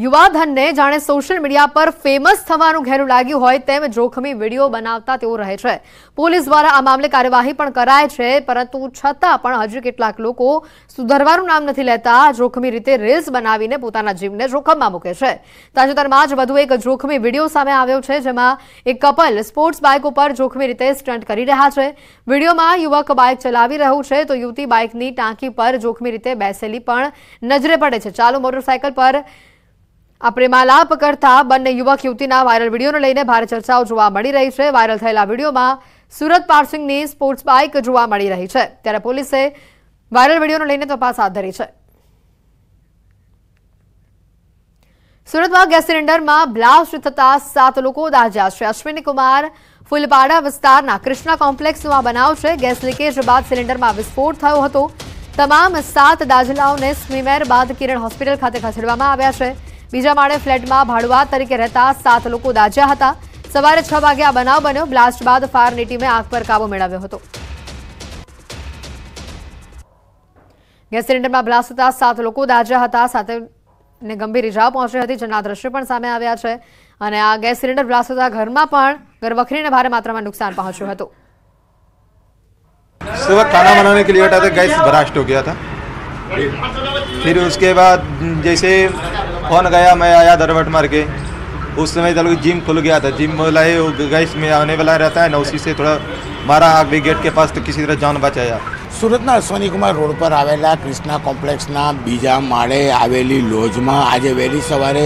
યુવાધનને જાણે social media પર famous થવાનું ઘેરું લાગ્યું હોય તેમ જોખમી વિડીયો બનાવતા તેઓ રહે છે પોલીસ દ્વારા આ મામલે કાર્યવાહી પણ કરાય છે પરંતુ છતાં પણ હજુ કેટલાક લોકો સુધરવાનું નામ નથી લેતા જોખમી રીતે રીલ્સ બનાવીને પોતાના જીવને જોખમમાં મૂકે છે તાજેતરમાં જ વધુ એક જોખમી વિડીયો સામે આવ્યો છે જેમાં એક કપલ સ્પોર્ટ્સ બાઇક ઉપર જોખમી રીતે સ્ટન્ટ કરી રહ્યા છે વિડીયોમાં યુવક બાઇક ચલાવી રહ્યું છે તો યુવતી બાઇકની ટાંકી પર જોખમી રીતે બેસેલી પણ નજરે પડે છે ચાલુ મોટરસાયકલ પર આ પ્રેમાલાપ કરતા બંને યુવક યુવતીના વાયરલ વિડીયોને લઈને ભારે ચર્ચાઓ જોવા મળી રહી છે વાયરલ થયેલા વિડીયોમાં સુરત પાર્સિંગની સ્પોર્ટ્સ બાઇક જોવા મળી રહી છે ત્યારે પોલીસે વાયરલ વિડીયોને લઈને તપાસ હાથ ધરી છે સુરતમાં ગેસ સિલિન્ડરમાં બ્લાસ્ટ થતા સાત લોકો દાજ્યા છે અશ્વિની કુમાર ફુલપાડા વિસ્તારના કૃષ્ણા કોમ્પ્લેક્સમાં આ બનાવ છે ગેસ લીકેજ બાદ સિલિન્ડરમાં વિસ્ફોટ થયો હતો તમામ સાત દાજલાઓને સ્મીમેર બાદ કિરણ હોસ્પિટલ ખાતે ખસેડવામાં આવ્યા છે બીજા માળે ફ્લેટમાં ભાડુઆત તરીકે રહેતા સાત લોકો દાજ્યા હતા સવારે છ વાગે આ બનાવ બન્યો બ્લાસ્ટ બાદ ફાયરની ટીમે આગ પર કાબુ મેળવ્યો હતો ગેસ સિલિન્ડરમાં બ્લાસ્ટ થતા સાત લોકો દાજ્યા હતા સાથે ગંભીર ઇજાઓ પહોંચી હતી જેના દ્રશ્યો પણ સામે આવ્યા છે અને આ ગેસ સિલિન્ડર બ્લાસ્ટ થતા ઘરમાં પણ ઘરવખરીને ભારે માત્રામાં નુકસાન પહોંચ્યું હતું सुबह खाना बनाने के लिए हटा था गैस ब्रास्ट हो गया था फिर उसके बाद जैसे फोन गया मैं आया दरवट मार के उस समय चलो जिम खुल गया था जिम बोला है गैस में आने वाला रहता है ना उसी से थोड़ा मारा आग भी गेट के पास तो किसी तरह जान बचाया સુરતના અશ્વની કુમાર રોડ પર આવેલા ક્રિષ્ના કોમ્પ્લેક્સના બીજા માળે આવેલી લોજમાં આજે વહેલી સવારે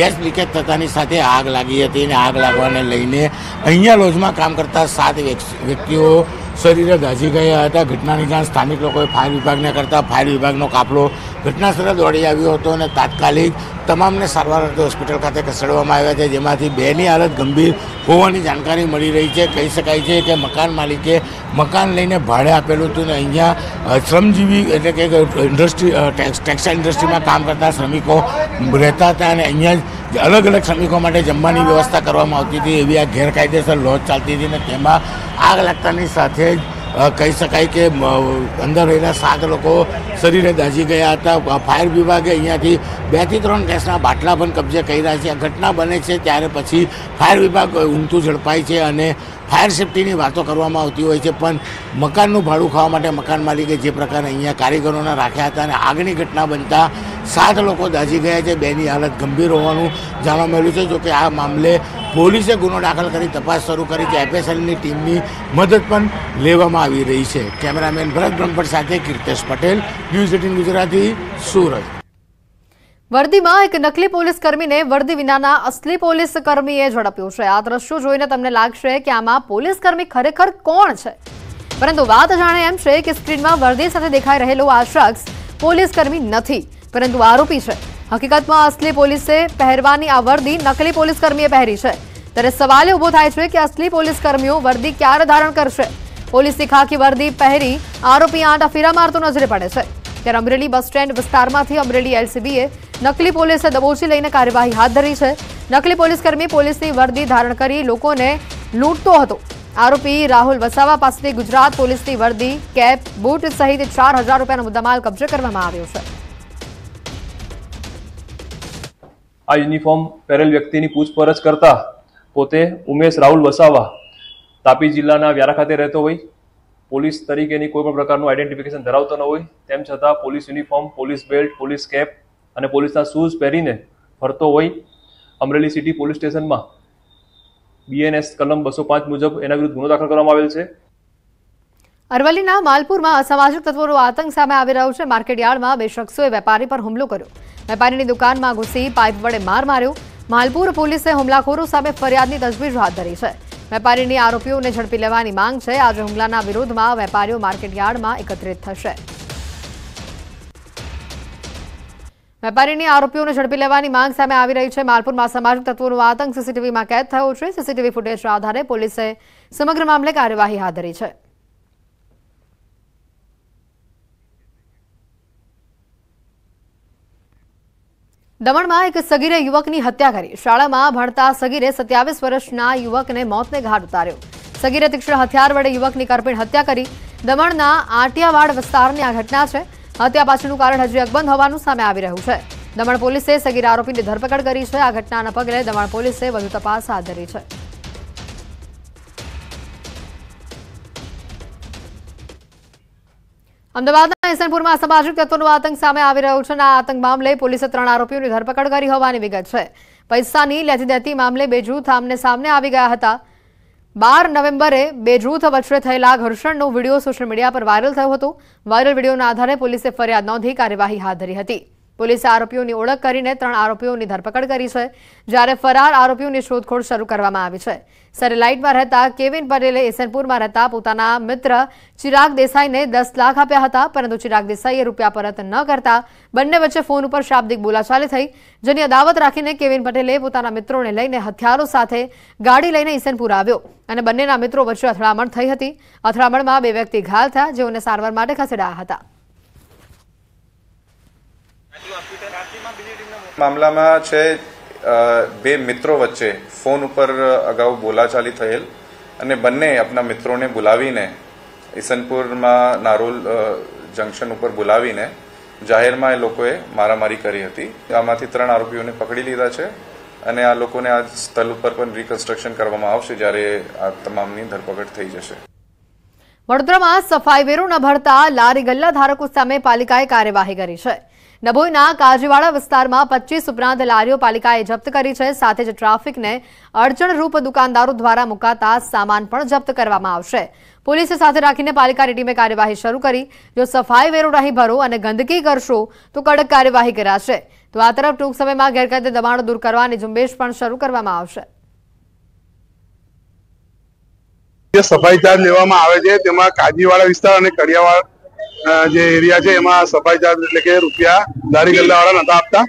ગેસ લીકેજ થતાની સાથે આગ લાગી હતી અને આગ લાગવાને લઈને અહીંયા લોજમાં કામ કરતા સાત વ્યક્તિઓ શરીરે દાઝી ગયા હતા ઘટનાની જાણ સ્થાનિક લોકોએ ફાયર વિભાગને કરતાં ફાયર વિભાગનો કાફલો ઘટનાસ્થળે દોડી આવ્યો હતો અને તાત્કાલિક તમામને સારવાર અર્થે હોસ્પિટલ ખાતે ખસેડવામાં આવ્યા છે જેમાંથી બેની હાલત ગંભીર હોવાની જાણકારી મળી રહી છે કહી શકાય છે કે મકાન માલિકે મકાન લઈને ભાડે આપેલું હતું ને અહીંયા શ્રમજીવી એટલે કે ઇન્ડસ્ટ્રી ટેક્સટાઇલ ઇન્ડસ્ટ્રીમાં કામ કરતા શ્રમિકો રહેતા હતા અને અહીંયા જ અલગ અલગ શ્રમિકો માટે જમવાની વ્યવસ્થા કરવામાં આવતી હતી એવી આ ગેરકાયદેસર લોજ ચાલતી હતી અને તેમાં આગ લાગતાની સાથે જ કહી શકાય કે અંદર રહેલા સાત લોકો શરીરે દાઝી ગયા હતા ફાયર વિભાગે અહીંયાથી બેથી ત્રણ ગેસના બાટલા પણ કબજે કર્યા છે આ ઘટના બને છે ત્યારે પછી ફાયર વિભાગ ઊંધું ઝડપાય છે અને ફાયર સેફટીની વાતો કરવામાં આવતી હોય છે પણ મકાનનું ભાડું ખાવા માટે મકાન માલિકે જે પ્રકારે અહીંયા કારીગરોના રાખ્યા હતા અને આગની ઘટના બનતા સાત લોકો દાઝી ગયા છે બેની હાલત ગંભીર હોવાનું જાણવા મળ્યું છે જોકે આ મામલે પોલીસે ગુનો દાખલ કરી તપાસ શરૂ કરી છે એફએસએલની ટીમની મદદ પણ લેવામાં આવી રહી છે કેમેરામેન ભરત બ્રહ્મભટ સાથે કીર્તેશ પટેલ ન્યૂઝ એટીન ગુજરાતી સુરત વર્દીમાં એક નકલી પોલીસ કર્મીને વર્દી વિનાના અસલી પોલીસ કર્મીએ ઝડપ્યો છે આ દ્રશ્યો જોઈને તમને લાગશે કે આમાં પોલીસ કર્મી ખરેખર કોણ છે પરંતુ વાત જાણે એમ છે કે સ્ક્રીનમાં વર્દી સાથે દેખાઈ રહેલો આ શખ્સ પોલીસ કર્મી નથી પરંતુ આરોપી છે હકીકતમાં અસલી પોલીસે પહેરવાની આ વર્દી નકલી પોલીસકર્મીએ પહેરી છે ત્યારે સવાલ ઉભો થાય છે કે અસલી પોલીસકર્મીઓ વર્દી ક્યારે ધારણ કરશે પોલીસની ખાખી વર્દી પહેરી આરોપી આંટા ફેરા મારતો નજરે પડે છે ત્યારે અમરેલી બસ સ્ટેન્ડ વિસ્તારમાંથી અમરેલી એલસીબીએ નકલી પોલીસે દબોચી લઈને કાર્યવાહી હાથ ધરી છે નકલી પોલીસકર્મી પોલીસની વર્દી ધારણ કરી લોકોને લૂંટતો હતો આરોપી રાહુલ વસાવા પાસેથી ગુજરાત પોલીસની વર્દી કેપ બૂટ સહિત ચાર હજાર રૂપિયાનો મુદ્દામાલ કબજે કરવામાં આવ્યો છે આ યુનિફોર્મ પહેરેલ વ્યક્તિની પૂછપરછ કરતા પોતે ઉમેશ રાહુલ વસાવા તાપી જિલ્લાના વ્યારા ખાતે રહેતો હોય પોલીસ તરીકેની કોઈ પણ પ્રકારનું આઈડેન્ટિફિકેશન ધરાવતો ન હોય તેમ છતાં police uniform police belt police cap અને પોલીસના શૂઝ પહેરીને ફરતો હોય અમરેલી સિટી પોલીસ સ્ટેશનમાં બીએનએસ કલમ બસો પાંચ મુજબ એના વિરુદ્ધ ગુનો દાખલ કરવામાં આવેલ છે અરવલ્લીના માલપુરમાં અસામાજિક તત્વોનો આતંક સામે આવી રહ્યો છે માર્કેટયાર્ડમાં બે શખ્સોએ વેપારી પર હુમલો કર્યો વેપારીની દુકાનમાં ઘૂસી પાઇપ વડે માર માર્યો માલપુર પોલીસે હુમલાખોરો સામે ફરિયાદની તજવીજ હાથ ધરી છે વેપારીની આરોપીઓને ઝડપી લેવાની માંગ છે આજે હુમલાના વિરોધમાં વેપારીઓ માર્કેટયાર્ડમાં એકત્રિત થશે વેપારીની આરોપીઓને ઝડપી લેવાની માંગ સામે આવી રહી છે માલપુરમાં સામાજિક તત્વોનો આતંક સીસીટીવીમાં કેદ થયો છે સીસીટીવી ફૂટેજના આધારે પોલીસે સમગ્ર મામલે કાર્યવાહી હાથ ધરી છે દમણમાં એક સગીરે યુવકની હત્યા કરી શાળામાં ભણતા સગીરે સત્યાવીસ વર્ષના યુવકને મોતને ઘાટ ઉતાર્યો સગીરે તીક્ષણ હથિયાર વડે યુવકની કરપીણ હત્યા કરી દમણના આટિયાવાડ વિસ્તારની આ ઘટના છે હત્યા પાછળનું કારણ હજી અકબંધ હોવાનું સામે આવી રહ્યું છે દમણ પોલીસે સગીર આરોપીની ધરપકડ કરી છે આ ઘટનાના પગલે દમણ પોલીસે વધુ તપાસ હાથ ધરી છે અમદાવાદના ઇસનપુરમાં સામાજિક તત્વોનો આતંક સામે આવી રહ્યો છે અને આ આતંક મામલે પોલીસે ત્રણ આરોપીઓની ધરપકડ કરી હોવાની વિગત છે પૈસાની દેતી મામલે બે જૂથ આમને સામને આવી ગયા હતા બાર નવેમ્બરે બે જૂથ વચ્ચે થયેલા ઘર્ષણનો વિડીયો સોશિયલ મીડિયા પર વાયરલ થયો હતો વાયરલ વિડીયોના આધારે પોલીસે ફરિયાદ નોંધી કાર્યવાહી હાથ ધરી હતી પોલીસે આરોપીઓની ઓળખ કરીને ત્રણ આરોપીઓની ધરપકડ કરી છે જ્યારે ફરાર આરોપીઓની શોધખોળ શરૂ કરવામાં આવી છે સેટેલાઇટમાં રહેતા કેવિન પટેલે ઇસનપુરમાં રહેતા પોતાના મિત્ર ચિરાગ દેસાઈને દસ લાખ આપ્યા હતા પરંતુ ચિરાગ દેસાઈએ રૂપિયા પરત ન કરતા બંને વચ્ચે ફોન ઉપર શાબ્દિક બોલાચાલી થઈ જેની અદાવત રાખીને કેવિન પટેલે પોતાના મિત્રોને લઈને હથિયારો સાથે ગાડી લઈને ઇસનપુર આવ્યો અને બંનેના મિત્રો વચ્ચે અથડામણ થઈ હતી અથડામણમાં બે વ્યક્તિ ઘાયલ થયા જેઓને સારવાર માટે ખસેડાયા હતા મામલામાં છે બે મિત્રો વચ્ચે ફોન ઉપર અગાઉ બોલાચાલી થયેલ અને બંને આપના મિત્રોને બોલાવીને ઈસનપુરમાં નારોલ જંકશન ઉપર બોલાવીને જાહેરમાં એ લોકોએ મારામારી કરી હતી આમાંથી ત્રણ આરોપીઓને પકડી લીધા છે અને આ લોકોને આ સ્થળ ઉપર પણ રિકન્સ્ટ્રક્શન કરવામાં આવશે જ્યારે આ તમામની ધરપકડ થઈ જશે વડોદરામાં સફાઈ વેરો ન ભરતા લારી ગલ્લા ધારકો સામે પાલિકાએ કાર્યવાહી કરી છે ડભોઈના કાજીવાડા વિસ્તારમાં પચીસ ઉપરાંત લારીઓ પાલિકાએ જપ્ત કરી છે સાથે જ ટ્રાફિકને અડચણરૂપ દુકાનદારો દ્વારા મુકાતા સામાન પણ જપ્ત કરવામાં આવશે પોલીસે સાથે રાખીને પાલિકાની ટીમે કાર્યવાહી શરૂ કરી જો સફાઈ વેરો નહીં ભરો અને ગંદકી કરશો તો કડક કાર્યવાહી કરાશે તો આ તરફ ટૂંક સમયમાં ગેરકાયદે દબાણો દૂર કરવાની ઝુંબેશ પણ શરૂ કરવામાં આવશે સફાઈ ચાર્જ લેવામાં આવે છે તેમાં કાજીવાડા વિસ્તાર અને કડિયાવાડ જે એરિયા છે એમાં સફાઈ ચાર્જ એટલે કે રૂપિયા દારી ગલ્લાવાળા નતા આપતા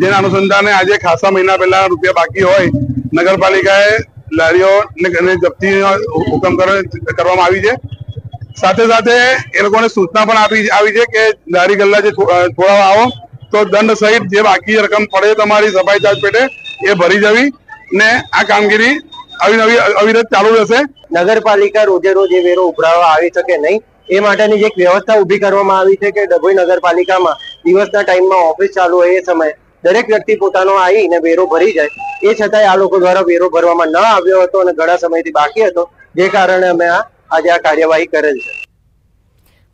જેના અનુસંધાને આજે ખાસા મહિના પહેલા રૂપિયા બાકી હોય નગરપાલિકાએ લારીઓ જપ્તી હુકમ કરવામાં આવી છે સાથે સાથે એ લોકોને સૂચના પણ આપી આવી છે કે દારી ગલ્લા જે થોડા આવો તો દંડ સહિત જે બાકી રકમ પડે તમારી સફાઈ ચાર્જ પેટે એ ભરી જવી ને આ કામગીરી અવિરત ચાલુ રહેશે નગરપાલિકા રોજે રોજ એ વેરો ઉભરાવા આવી શકે નહીં એ માટેની એક વ્યવસ્થા ઊભી કરવામાં આવી છે કે ડભોઈ નગરપાલિકામાં દિવસના ટાઈમમાં ઓફિસ ચાલુ હોય એ સમય દરેક વ્યક્તિ પોતાનો આવીને વેરો ભરી જાય એ છતાંય આ લોકો દ્વારા વેરો ભરવામાં ન આવ્યો હતો અને ઘણા સમયથી બાકી હતો જે કારણે અમે આ આજે આ કાર્યવાહી કરેલ છે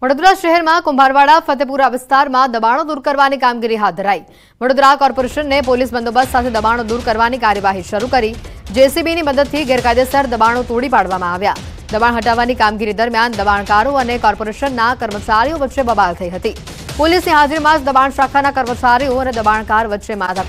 વડોદરા શહેરમાં કુંભારવાડા ફતેપુરા વિસ્તારમાં દબાણો દૂર કરવાની કામગીરી હાથ ધરાઈ વડોદરા કોર્પોરેશનને પોલીસ બંદોબસ્ત સાથે દબાણો દૂર કરવાની કાર્યવાહી શરૂ કરી જેસીબીની મદદથી ગેરકાયદેસર દબાણો તોડી પાડવામાં આવ્યા દબાણ હટાવવાની કામગીરી દરમિયાન દબાણકારો અને કોર્પોરેશનના કર્મચારીઓ વચ્ચે બબાલ થઈ હતી પોલીસની હાજરીમાં જ દબાણ શાખાના કર્મચારીઓ અને દબાણકાર વચ્ચે માથા